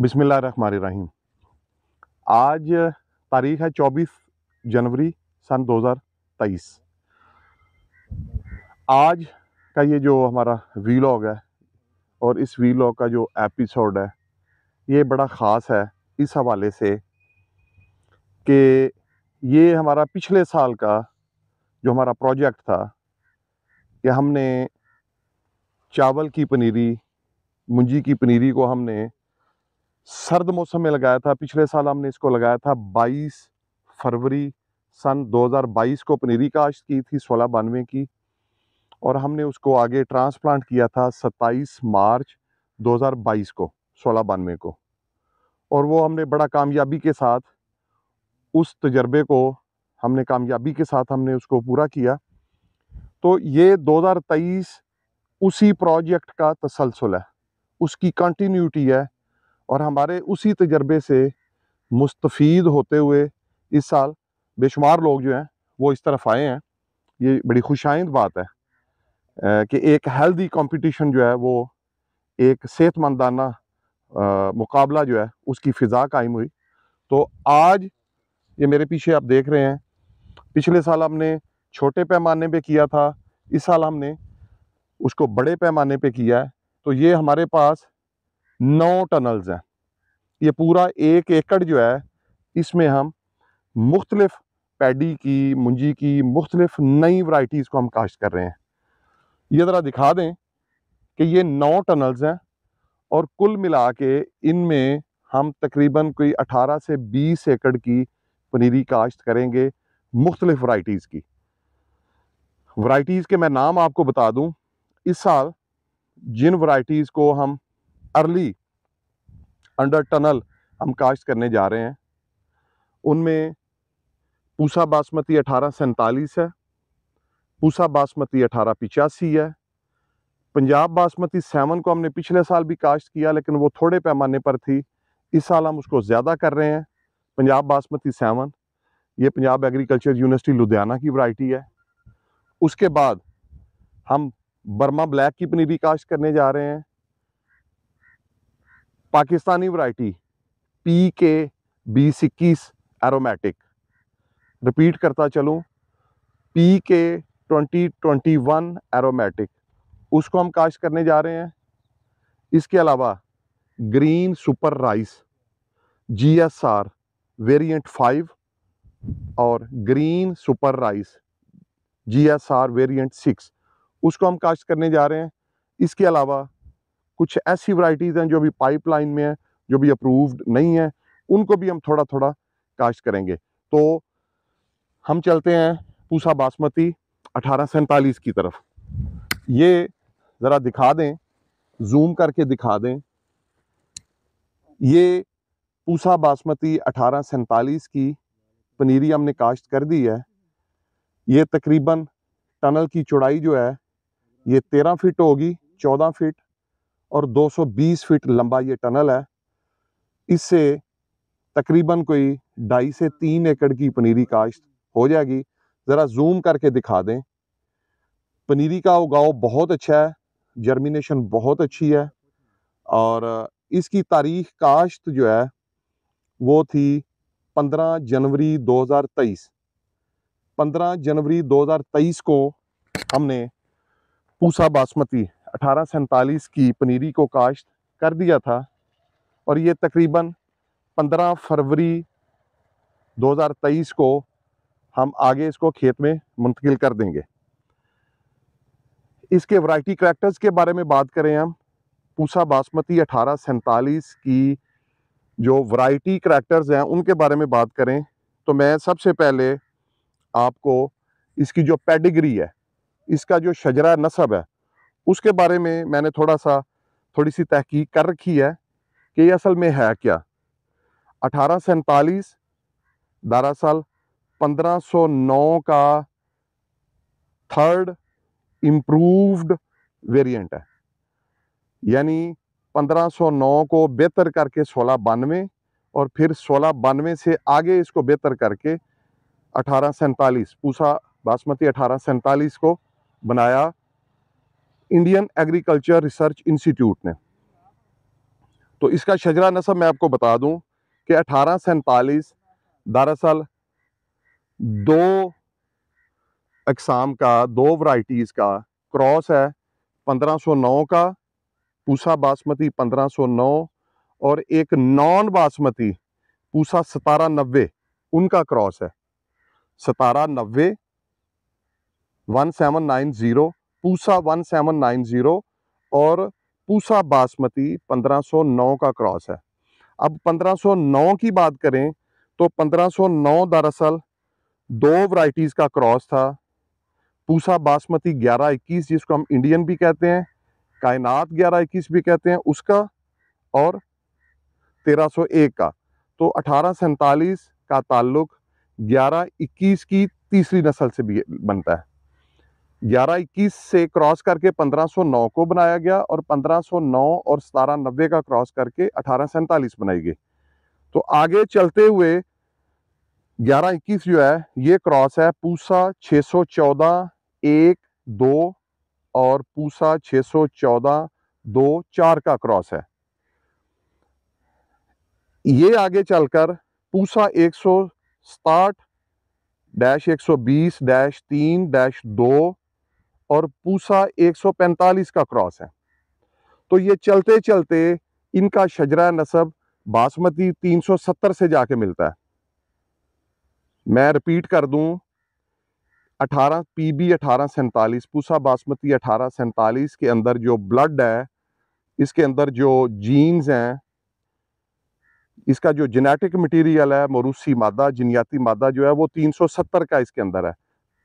रही आज तारीख है 24 जनवरी सन 2023 आज का ये जो हमारा वीलॉग है और इस वीलॉग का जो एपिसोड है ये बड़ा ख़ास है इस हवाले से कि ये हमारा पिछले साल का जो हमारा प्रोजेक्ट था कि हमने चावल की पनीरी मुंजी की पनीरी को हमने सर्द मौसम में लगाया था पिछले साल हमने इसको लगाया था 22 फरवरी सन 2022 को पनीरी काश्त की थी सोलह बानवे की और हमने उसको आगे ट्रांसप्लांट किया था 27 मार्च 2022 को सोलह बानवे को और वो हमने बड़ा कामयाबी के साथ उस तजर्बे को हमने कामयाबी के साथ हमने उसको पूरा किया तो ये 2023 उसी प्रोजेक्ट का तसलसल है उसकी कंटिन्यूटी है और हमारे उसी तजर्बे से मुस्तफ़ होते हुए इस साल बेशुमार लोग जो हैं वो इस तरफ आए हैं ये बड़ी खुशाइंद बात है कि एक हेल्दी कंपटीशन जो है वो एक सेहतमंदाना मुकाबला जो है उसकी फ़िज़ा कायम हुई तो आज ये मेरे पीछे आप देख रहे हैं पिछले साल हमने छोटे पैमाने पे किया था इस साल हमने उसको बड़े पैमाने पे किया है तो ये हमारे पास नौ टनल्स हैं ये पूरा एक एकड़ जो है इसमें हम मुख्तलफ़ पैडी की मुंजी की मुख्तलिफ नई वाइटीज़ को हम काश्त कर रहे हैं ये ज़रा दिखा दें कि ये नौ टनल्स हैं और कुल मिला के इनमें हम तकरीबन कोई 18 से 20 एकड़ की पनीरी काश्त करेंगे मुख्तलिफ वैरायटीज़ की वराइटीज़ के मैं नाम आपको बता दूं इस साल जिन वराइटीज़ को हम अर्ली अंडर टनल हम काश्त करने जा रहे हैं उनमें पूसा बासमती अठारह सैंतालीस है पूसा बासमती अठारह पिचासी है पंजाब बासमती सेवन को हमने पिछले साल भी काश्त किया लेकिन वो थोड़े पैमाने पर थी इस साल हम उसको ज़्यादा कर रहे हैं पंजाब बासमती सेवन ये पंजाब एग्रीकल्चर यूनिवर्सिटी लुधियाना की वैरायटी है उसके बाद हम बर्मा ब्लैक की पनीरी काश्त करने जा रहे हैं पाकिस्तानी वैरायटी पी के बीस इक्कीस एरोमेटिक रिपीट करता चलूँ पी के ट्वेंटी ट्वेंटी वन एरोमेटिक उसको हम काश्त करने जा रहे हैं इसके अलावा green super rice G S R variant five और green super rice G S R variant six उसको हम काश्त करने जा रहे हैं इसके अलावा कुछ ऐसी वराइटीज़ हैं जो अभी पाइपलाइन में है जो भी अप्रूव्ड नहीं है उनको भी हम थोड़ा थोड़ा काश्त करेंगे तो हम चलते हैं पूसा बासमती अठारह की तरफ ये ज़रा दिखा दें जूम करके दिखा दें ये पूसा बासमती अठारह की पनीरी हमने काश्त कर दी है ये तकरीबन टनल की चौड़ाई जो है ये तेरह फिट होगी चौदह फिट और 220 फीट लंबा ये टनल है इससे तकरीबन कोई ढाई से तीन एकड़ की पनीरी काश्त हो जाएगी ज़रा जूम करके दिखा दें पनीरी का उगाओ बहुत अच्छा है जर्मिनेशन बहुत अच्छी है और इसकी तारीख काश्त जो है वो थी 15 जनवरी 2023 15 जनवरी 2023 को हमने पूसा बासमती अठारह की पनीरी को काश्त कर दिया था और ये तकरीबन 15 फरवरी 2023 को हम आगे इसको खेत में मुंतकिल कर देंगे इसके वैरायटी करैक्टर्स के बारे में बात करें हम पूसा बासमती अठारह की जो वैरायटी करैक्टर्स हैं उनके बारे में बात करें तो मैं सबसे पहले आपको इसकी जो पेडिग्री है इसका जो शजरा नसब है उसके बारे में मैंने थोड़ा सा थोड़ी सी तहकीक कर रखी है कि ये असल में है क्या अठारह सैंतालीस दरअसल 1509 का थर्ड इम्प्रूव्ड वेरिएंट है यानी 1509 को बेहतर करके सोलह बानवे और फिर सोलह बानवे से आगे इसको बेहतर करके अठारह सैंतालीस पूसा बासमती अठारह सैंतालीस को बनाया इंडियन एग्रीकल्चर रिसर्च इंस्टीट्यूट ने तो इसका शजरा नसब मैं आपको बता दूं कि अठारह सैंतालीस दरअसल दो अकसाम का दो वराइटीज़ का क्रॉस है 1509 का पूसा बासमती 1509 और एक नॉन बासमती पूसा सतारा नब्बे उनका क्रॉस है सतारा नब्बे one seven nine zero Pusa 1790 और पूसा बासमती 1509 का क्रॉस है अब 1509 की बात करें तो 1509 दरअसल दो वराइटीज का क्रॉस था पूसा बासमती 1121 जिसको हम इंडियन भी कहते हैं कायनात 1121 भी कहते हैं उसका और 1301 का तो अठारह का ताल्लुक 1121 की तीसरी नस्ल से भी बनता है ग्यारह इक्कीस से क्रॉस करके 1509 को बनाया गया और 1509 और सतारह नब्बे का क्रॉस करके अठारह बनाई गई तो आगे चलते हुए ग्यारह इक्कीस जो है ये क्रॉस है पूसा 614 एक दो और पूसा 614 दो चार का क्रॉस है ये आगे चलकर पूसा एक सौ डैश एक सौ बीस डैश तीन डैश दो और पूसा 145 का क्रॉस है तो ये चलते चलते इनका शजरा नसब बासमती 370 से जाके मिलता है मैं रिपीट कर दूं 18 बी अठारह पूसा बासमती अठारह के अंदर जो ब्लड है इसके अंदर जो जीन्स हैं इसका जो जेनेटिक मटेरियल है मरूसी मादा जिनियाती मादा जो है वो 370 का इसके अंदर है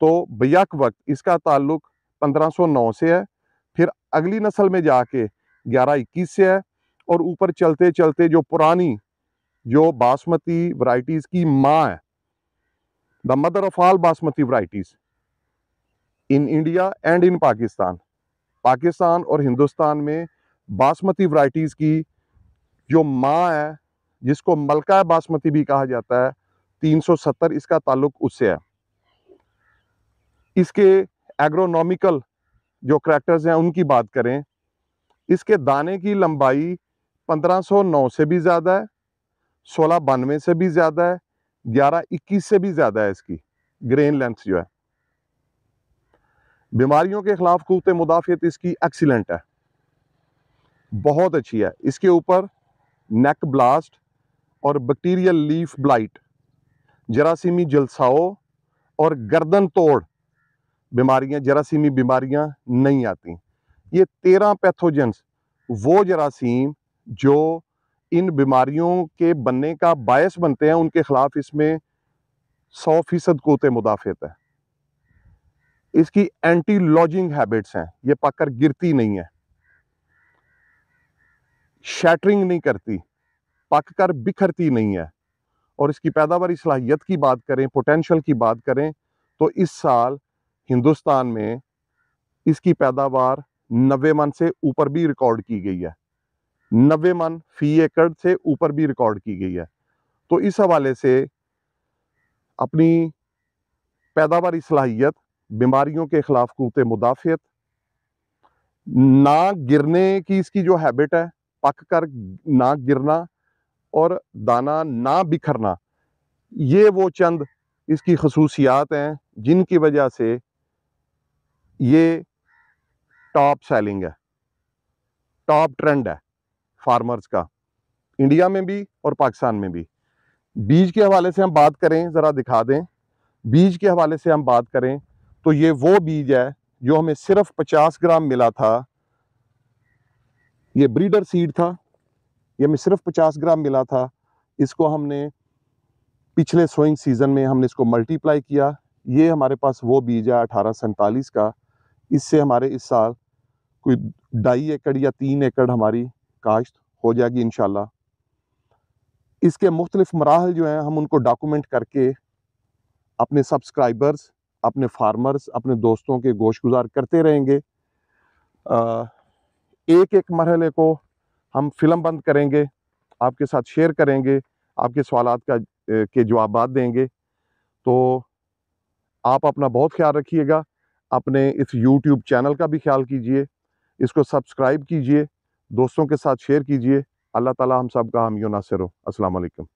तो बैक वक्त इसका ताल्लुक 1509 से है फिर अगली नस्ल में जाके 1121 से है और ऊपर चलते चलते जो पुरानी जो बासमती वराइटीज़ की माँ है the mother of all basmati varieties in India and in Pakistan Pakistan और हिंदुस्तान में बासमती वराइटीज़ की जो माँ है जिसको मलका बासमती भी कहा जाता है 370 इसका ताल्लुक उससे है इसके एग्रोनॉमिकल जो करैक्टर्स हैं उनकी बात करें इसके दाने की लंबाई 1509 से भी ज़्यादा है सोलह बानवे से भी ज़्यादा है ग्यारह इक्कीस से भी ज़्यादा है इसकी ग्रेन लेंथ जो है बीमारियों के ख़िलाफ़ कुत मुदाफियत इसकी एक्सीलेंट है बहुत अच्छी है इसके ऊपर नेक ब्लास्ट और बैक्टीरियल लीफ ब्लाइट जरासीमी जलसाओ और गर्दन तोड़ बीमारियां जरासीमी बीमारियां नहीं आती ये तेरह पैथोजेंस वो जरासीम जो इन बीमारियों के बनने का बायस बनते हैं उनके ख़िलाफ़ इसमें सौ फीसद कोते मुदाफ़त है इसकी एंटी लॉजिंग हैबिट्स हैं ये पककर गिरती नहीं है शैटरिंग नहीं करती पक कर बिखरती नहीं है और इसकी पैदावारी सलाहियत की बात करें पोटेंशल की बात करें तो इस साल हिंदुस्तान में इसकी पैदावार नबे मन से ऊपर भी रिकॉर्ड की गई है नबे मन फी एकड़ से ऊपर भी रिकॉर्ड की गई है तो इस हवाले से अपनी पैदावारी सलाहियत बीमारियों के ख़िलाफ़ कूत मुदाफियत ना गिरने की इसकी जो हैबिट है पक कर ना गिरना और दाना ना बिखरना ये वो चंद इसकी खसूसियात हैं जिनकी वजह से ये टॉप सेलिंग है टॉप ट्रेंड है फार्मर्स का इंडिया में भी और पाकिस्तान में भी बीज के हवाले से हम बात करें ज़रा दिखा दें बीज के हवाले से हम बात करें तो ये वो बीज है जो हमें सिर्फ 50 ग्राम मिला था ये ब्रीडर सीड था ये हमें सिर्फ 50 ग्राम मिला था इसको हमने पिछले सोइंग सीज़न में हमने इसको मल्टीप्लाई किया ये हमारे पास वो बीज है अठारह सैंतालीस का इससे हमारे इस साल कोई ढाई एकड़ या तीन एकड़ हमारी काश्त हो जाएगी इन इसके मुख्तलिफ मराहल जो हैं हम उनको डॉक्यूमेंट करके अपने सब्सक्राइबर्स अपने फार्मर्स अपने दोस्तों के गोश गुजार करते रहेंगे आ, एक एक मरहले को हम फिल्म बंद करेंगे आपके साथ शेयर करेंगे आपके सवाल का के जवाब देंगे तो आप अपना बहुत ख्याल रखिएगा अपने इस यूट्यूब चैनल का भी ख्याल कीजिए इसको सब्सक्राइब कीजिए दोस्तों के साथ शेयर कीजिए अल्लाह ताला हम सब का हम यू नासिर हो असलकम